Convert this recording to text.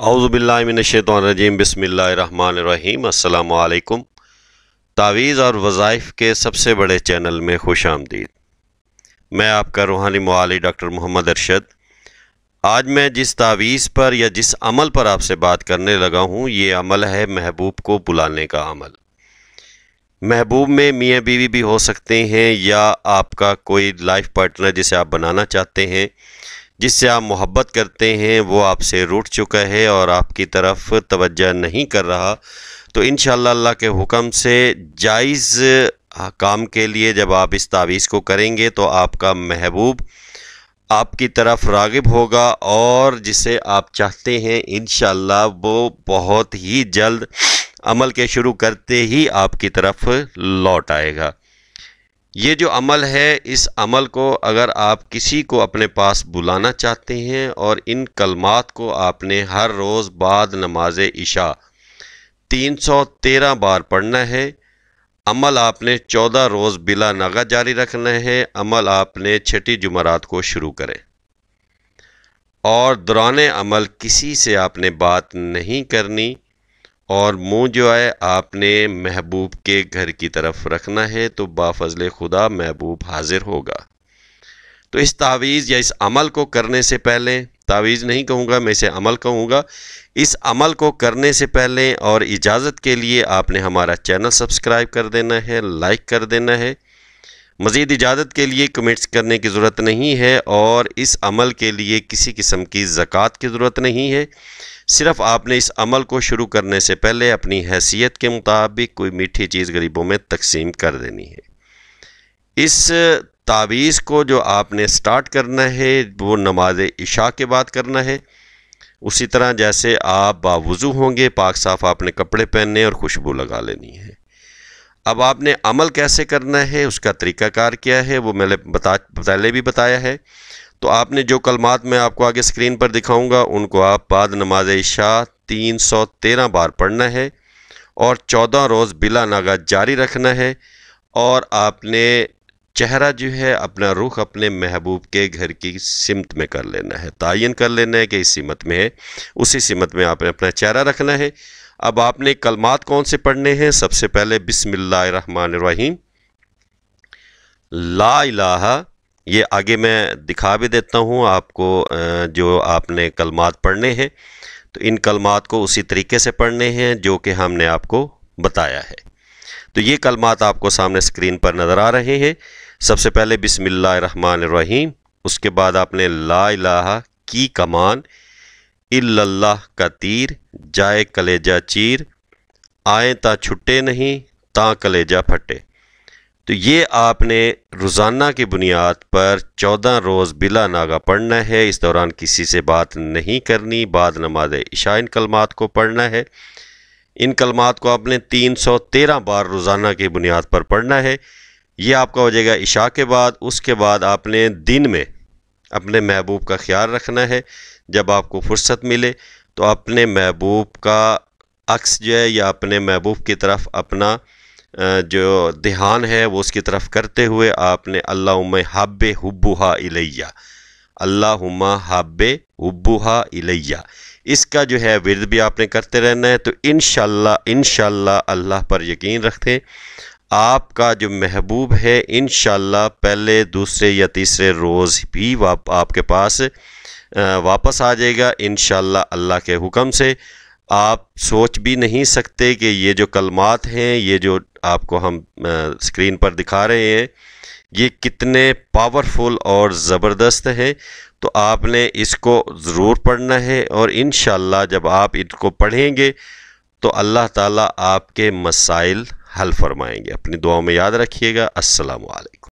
अवज़बिल्लिमिनशैतरजीम बसमीम् अल्लाम तावीज़ और वज़ाइफ़ के सबसे बड़े चैनल में खुश आमदीद मैं आपका रूहानी मोली डॉक्टर मोहम्मद अरशद आज मैं जिस तावीज़ पर या जिस अमल पर आपसे बात करने लगा हूँ ये अमल है महबूब को बुलाने का अमल महबूब में मियाँ बीवी भी हो सकते हैं या आपका कोई लाइफ पार्टनर जिसे आप बनाना चाहते हैं जिससे आप मोहब्बत करते हैं वो आपसे रूठ चुका है और आपकी तरफ तवज्जो नहीं कर रहा तो इन अल्लाह के हुक्म से जायज़ काम के लिए जब आप इस तावीज़ को करेंगे तो आपका महबूब आपकी तरफ रागिब होगा और जिसे आप चाहते हैं इन वो बहुत ही जल्द अमल के शुरू करते ही आपकी तरफ लौट आएगा ये जो अमल है इस अमल को अगर आप किसी को अपने पास बुलाना चाहते हैं और इन कलमात को आपने हर रोज़ बाद नमाज इशा 313 बार पढ़ना है अमल आपने 14 रोज़ बिला नगा जारी रखना है अमल आपने छठी जुमरात को शुरू करें और दौरान अमल किसी से आपने बात नहीं करनी और मुंह जो है आपने महबूब के घर की तरफ रखना है तो बाफजल खुदा महबूब हाजिर होगा तो इस तावीज़ या इस अमल को करने से पहले तावीज़ नहीं कहूँगा मैं इसे अमल कहूँगा इस अमल को करने से पहले और इजाज़त के लिए आपने हमारा चैनल सब्सक्राइब कर देना है लाइक कर देना है मज़ीद इजाज़त के लिए कमेंट्स करने की ज़रूरत नहीं है और इस अमल के लिए किसी किस्म की ज़क़़त की ज़रूरत नहीं है सिर्फ आपने इस अमल को शुरू करने से पहले अपनी हैसियत के मुताबिक कोई मीठी चीज़ गरीबों में तकसीम कर देनी है इस तावीज़ को जो आपने स्टार्ट करना है वो नमाज इशा के बाद करना है उसी तरह जैसे आप बावज़ू होंगे पाक साफ़ आपने कपड़े पहनने और खुशबू लगा लेनी है अब आपने अमल कैसे करना है उसका तरीक़ाकार क्या है वो मैंने बता पहले भी बताया है तो आपने जो कलमात मैं आपको आगे स्क्रीन पर दिखाऊंगा उनको आप बाद नमाज इशा 313 बार पढ़ना है और 14 रोज़ बिला नागा जारी रखना है और आपने चेहरा जो है अपना रुख अपने महबूब के घर की सिमत में कर लेना है तयन कर लेना है कि इस सिमत में है उसी सिमत में आपने अपना चेहरा रखना है अब आपने कलमात कौन से पढ़ने हैं सबसे पहले बिसमीम ला इलाहा ये आगे मैं दिखा भी देता हूँ आपको जो आपने कलमात पढ़ने हैं तो इन कलमात को उसी तरीके से पढ़ने हैं जो कि हमने आपको बताया है तो ये कलमात आपको सामने स्क्रीन पर नज़र आ रहे हैं सबसे पहले बिसमीम उसके बाद आपने ला इलाहा की कमान इल्लाह का तीर जाए कलेजा चीर आए ता छुट्टे नहीं ता कलेजा फटे तो ये आपने रोज़ाना की बुनियाद पर चौदह रोज़ बिला नागा पढ़ना है इस दौरान किसी से बात नहीं करनी बाद नमाज इशा इन कलमात को पढ़ना है इन कलमात को आपने तीन सौ तेरह बार रोज़ाना की बुनियाद पर पढ़ना है ये आपका हो जाएगा इशा के बाद उसके बाद आपने दिन में अपने महबूब का ख्याल रखना है जब आपको फुर्सत मिले तो अपने महबूब का अक्स जो है या अपने महबूब की तरफ अपना जो ध्यान है वो उसकी तरफ करते हुए आपने अल्लाह हब हब्बुहा इलैया अल्लाहुमा हब हब्बुहा इलैया इसका जो है विरद भी आपने करते रहना है तो इन शह इन अल्लाह पर यकीन रखते आपका जो महबूब है इन पहले दूसरे या तीसरे रोज़ भी वाप आपके पास वापस आ जाएगा इन अल्लाह के हुक्म से आप सोच भी नहीं सकते कि ये जो कलमात हैं ये जो आपको हम स्क्रीन पर दिखा रहे हैं ये कितने पावरफुल और ज़बरदस्त हैं तो आपने इसको ज़रूर पढ़ना है और इन जब आप इनको पढ़ेंगे तो अल्लाह ताला आपके मसाइल हल फरमाएंगे अपनी दुआओं में याद रखिएगा असलकम